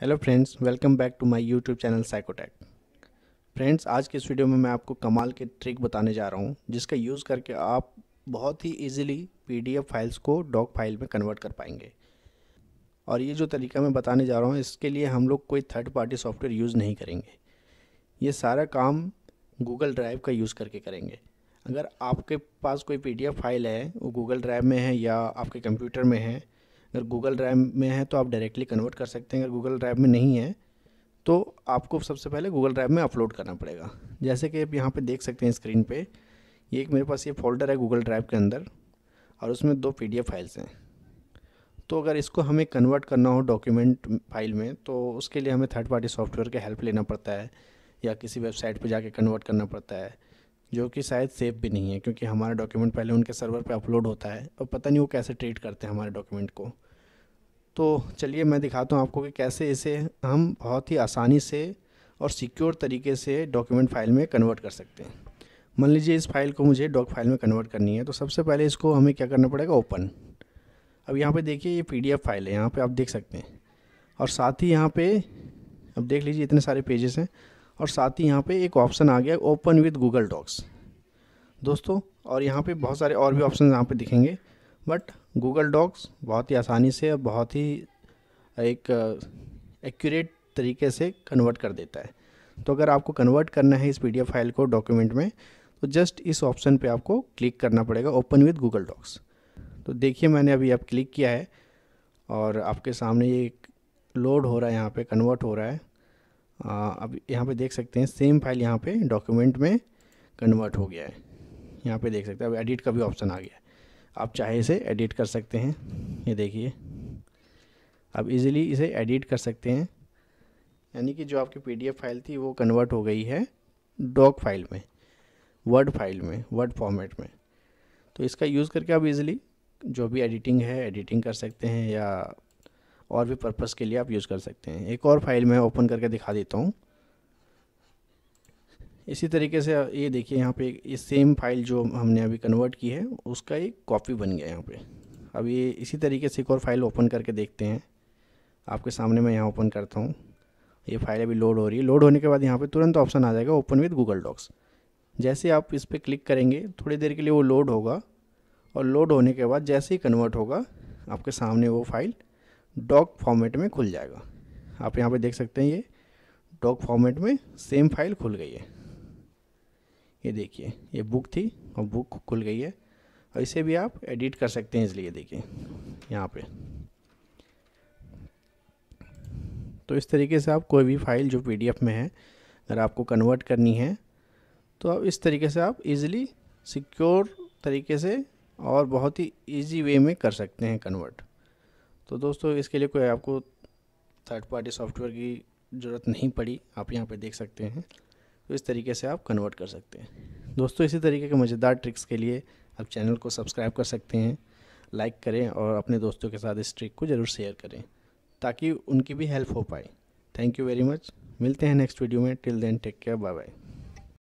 hello friends welcome back to my YouTube channel Psychotech friends आज के इस video में मैं आपको कमाल के ट्रिक बताने जा रहा हूँ जिसका यूज़ करके आप बहुत ही इजीली पीडीएफ फाइल्स को डॉक फाइल में कन्वर्ट कर पाएंगे और ये जो तरीका मैं बताने जा रहा हूँ इसके लिए हम लोग कोई थर्ड पार्टी सॉफ्टवेयर यूज़ नहीं करेंगे ये सारा काम गूगल ड्राइव का यूज़ करके करेंगे अगर आपके पास कोई पी फाइल है वो गूगल ड्राइव में है या आपके कंप्यूटर में है अगर गूगल ड्राइव में है तो आप डायरेक्टली कन्वर्ट कर सकते हैं अगर गूगल ड्राइव में नहीं है तो आपको सबसे पहले गूगल ड्राइव में अपलोड करना पड़ेगा जैसे कि आप यहाँ पर देख सकते हैं स्क्रीन पर ये एक मेरे पास ये फोल्डर है गूगल ड्राइव के अंदर और उसमें दो पी फाइल्स हैं तो अगर इसको हमें कन्वर्ट करना हो डॉक्यूमेंट फाइल में तो उसके लिए हमें थर्ड पार्टी सॉफ्टवेयर के हेल्प लेना पड़ता है या किसी वेबसाइट पर जाके कन्वर्ट करना पड़ता है जो कि शायद सेफ भी नहीं है क्योंकि हमारा डॉक्यूमेंट पहले उनके सर्वर पे अपलोड होता है और पता नहीं वो कैसे ट्रीट करते हैं हमारे डॉक्यूमेंट को तो चलिए मैं दिखाता हूँ आपको कि कैसे इसे हम बहुत ही आसानी से और सिक्योर तरीके से डॉक्यूमेंट फाइल में कन्वर्ट कर सकते हैं मान लीजिए इस फाइल को मुझे डॉक फाइल में कन्वर्ट करनी है तो सबसे पहले इसको हमें क्या करना पड़ेगा ओपन अब यहाँ पे देखिए ये पी फाइल है यहाँ पे आप देख सकते हैं और साथ ही यहाँ पे अब देख लीजिए इतने सारे पेजेस हैं और साथ ही यहाँ पे एक ऑप्शन आ गया ओपन विद गूगल डॉक्स दोस्तों और यहाँ पे बहुत सारे और भी ऑप्शन यहाँ पे दिखेंगे बट गूगल डॉक्स बहुत ही आसानी से और बहुत ही एक एक्यूरेट तरीके से कन्वर्ट कर देता है तो अगर आपको कन्वर्ट करना है इस पी फाइल को डॉक्यूमेंट में तो जस्ट इस ऑप्शन पर आपको क्लिक करना पड़ेगा ओपन विद गूगल डॉक्स तो देखिए मैंने अभी अब क्लिक किया है और आपके सामने ये लोड हो रहा है यहाँ पे कन्वर्ट हो रहा है अब यहाँ पे देख सकते हैं सेम फाइल यहाँ पे डॉक्यूमेंट में कन्वर्ट हो गया है यहाँ पे देख सकते हैं अब एडिट का भी ऑप्शन आ गया है आप चाहे इसे एडिट कर सकते हैं ये देखिए आप इजीली इसे एडिट कर सकते हैं यानी कि जो आपकी पीडीएफ फाइल थी वो कन्वर्ट हो गई है डॉक फाइल में वर्ड फाइल में वर्ड फॉर्मेट में तो इसका यूज़ करके आप इजीली जो भी एडिटिंग है एडिटिंग कर सकते हैं या और भी पर्पस के लिए आप यूज़ कर सकते हैं एक और फाइल मैं ओपन करके दिखा देता हूँ इसी तरीके से ये देखिए यहाँ पे ये सेम फाइल जो हमने अभी कन्वर्ट की है उसका एक कॉपी बन गया यहाँ पे अब ये इसी तरीके से एक और फाइल ओपन करके देखते हैं आपके सामने मैं यहाँ ओपन करता हूँ ये फाइल अभी लोड हो रही है लोड होने के बाद यहाँ पे तुरंत ऑप्शन आ जाएगा ओपन विद गूगल डॉक्स जैसे आप इस पर क्लिक करेंगे थोड़ी देर के लिए वो लोड होगा और लोड होने के बाद जैसे ही कन्वर्ट होगा आपके सामने वो फाइल डॉक फॉर्मेट में खुल जाएगा आप यहाँ पे देख सकते हैं ये डॉक फॉर्मेट में सेम फाइल खुल गई है ये देखिए ये बुक थी और बुक खुल गई है और इसे भी आप एडिट कर सकते हैं इसलिए देखिए यहाँ पे तो इस तरीके से आप कोई भी फाइल जो पीडीएफ में है अगर आपको कन्वर्ट करनी है तो आप इस तरीके से आप इजीली सिक्योर तरीके से और बहुत ही इजी वे में कर सकते हैं कन्वर्ट तो दोस्तों इसके लिए कोई आपको थर्ड पार्टी सॉफ्टवेयर की ज़रूरत नहीं पड़ी आप यहाँ पर देख सकते हैं तो इस तरीके से आप कन्वर्ट कर सकते हैं दोस्तों इसी तरीके के मज़ेदार ट्रिक्स के लिए आप चैनल को सब्सक्राइब कर सकते हैं लाइक करें और अपने दोस्तों के साथ इस ट्रिक को ज़रूर शेयर करें ताकि उनकी भी हेल्प हो पाए थैंक यू वेरी मच मिलते हैं नेक्स्ट वीडियो में till then take care bye bye